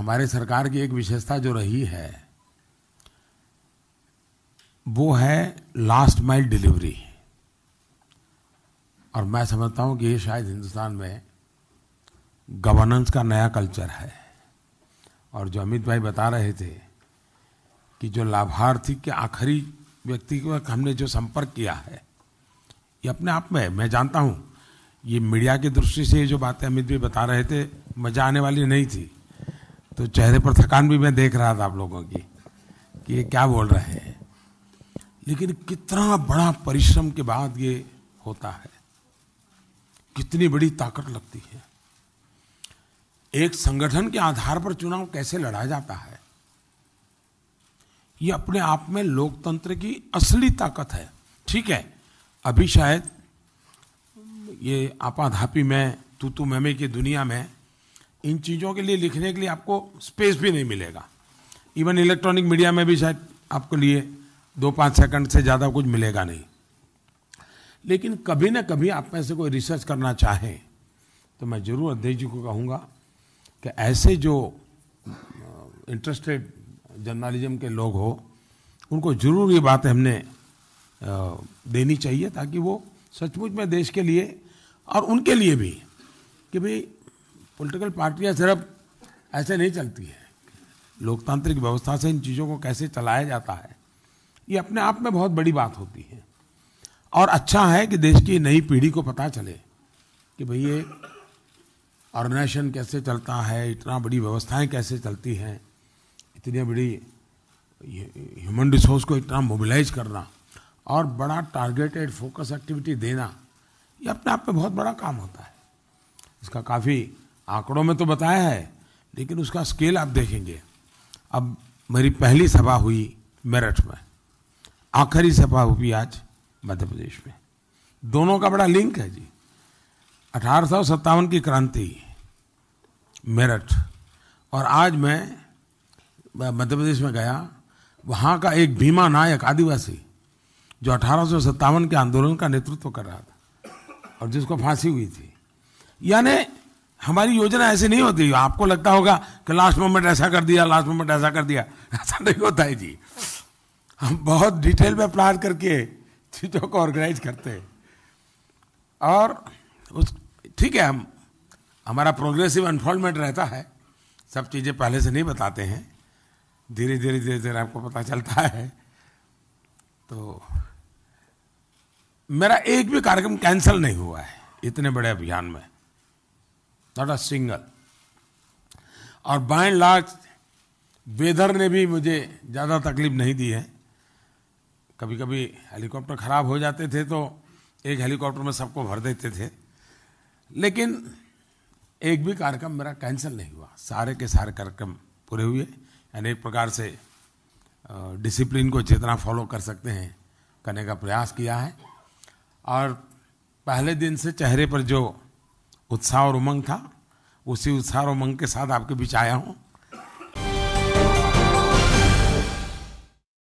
हमारे सरकार की एक विशेषता जो रही है वो है लास्ट माइल डिलीवरी और मैं समझता हूँ कि ये शायद हिंदुस्तान में गवर्नेंस का नया कल्चर है और जो अमित भाई बता रहे थे कि जो लाभार्थी के आखिरी व्यक्ति को हमने जो संपर्क किया है ये अपने आप में है मैं जानता हूँ ये मीडिया की दृष्टि से ये जो बातें अमित भी बता रहे थे मजा आने वाली नहीं थी तो चेहरे पर थकान भी मैं देख रहा था आप लोगों की कि ये क्या बोल रहे हैं लेकिन कितना बड़ा परिश्रम के बाद ये होता है कितनी बड़ी ताकत लगती है एक संगठन के आधार पर चुनाव कैसे लड़ा जाता है ये अपने आप में लोकतंत्र की असली ताकत है ठीक है अभी शायद ये आपाधापी में तू तू मैमे की दुनिया में इन चीज़ों के लिए लिखने के लिए आपको स्पेस भी नहीं मिलेगा इवन इलेक्ट्रॉनिक मीडिया में भी शायद आपके लिए दो पाँच सेकंड से ज़्यादा कुछ मिलेगा नहीं लेकिन कभी ना कभी आप में से कोई रिसर्च करना चाहे तो मैं जरूर अध्यक्ष जी को कहूँगा कि ऐसे जो इंटरेस्टेड जर्नलिज्म के लोग हो उनको जरूर ये बात हमने देनी चाहिए ताकि वो सचमुच में देश के लिए और उनके लिए भी कि भाई पॉलिटिकल पार्टियां सिर्फ ऐसे नहीं चलती हैं लोकतांत्रिक व्यवस्था से इन चीज़ों को कैसे चलाया जाता है ये अपने आप में बहुत बड़ी बात होती है और अच्छा है कि देश की नई पीढ़ी को पता चले कि भाई ये ऑर्गेनाइजेशन कैसे चलता है इतना बड़ी व्यवस्थाएं कैसे चलती हैं इतनी बड़ी ह्यूमन रिसोर्स को इतना मोबिलाइज करना और बड़ा टारगेटेड फोकस एक्टिविटी देना ये अपने आप में बहुत बड़ा काम होता है इसका काफ़ी आंकड़ों में तो बताया है लेकिन उसका स्केल आप देखेंगे अब मेरी पहली सभा हुई मेरठ में आखिरी सभा हुई आज मध्य प्रदेश में दोनों का बड़ा लिंक है जी अठारह की क्रांति मेरठ और आज मैं मध्य प्रदेश में गया वहाँ का एक भीमा नायक आदिवासी जो अठारह के आंदोलन का नेतृत्व कर रहा था और जिसको फांसी हुई थी यानी हमारी योजना ऐसी नहीं होती आपको लगता होगा कि लास्ट मोमेंट ऐसा कर दिया लास्ट मोमेंट ऐसा कर दिया ऐसा नहीं होता है जी हम बहुत डिटेल में प्लान करके चीज़ों को ऑर्गेनाइज करते हैं और उस ठीक है हम हमारा प्रोग्रेसिव अनफॉल्वमेंट रहता है सब चीज़ें पहले से नहीं बताते हैं धीरे धीरे धीरे धीरे आपको पता चलता है तो मेरा एक भी कार्यक्रम कैंसिल नहीं हुआ है इतने बड़े अभियान में नॉट अ सिंगल और बाय लार्ज वेदर ने भी मुझे ज़्यादा तकलीफ नहीं दी है कभी कभी हेलीकॉप्टर ख़राब हो जाते थे तो एक हेलीकॉप्टर में सबको भर देते थे लेकिन एक भी कार्यक्रम मेरा कैंसिल नहीं हुआ सारे के सारे कार्यक्रम पूरे हुए अनेक प्रकार से डिसिप्लिन को जितना फॉलो कर सकते हैं करने का प्रयास किया है और पहले दिन से चेहरे पर जो उत्साह और उमंग था उसी उत्साह और उमंग के साथ आपके बीच आया हूँ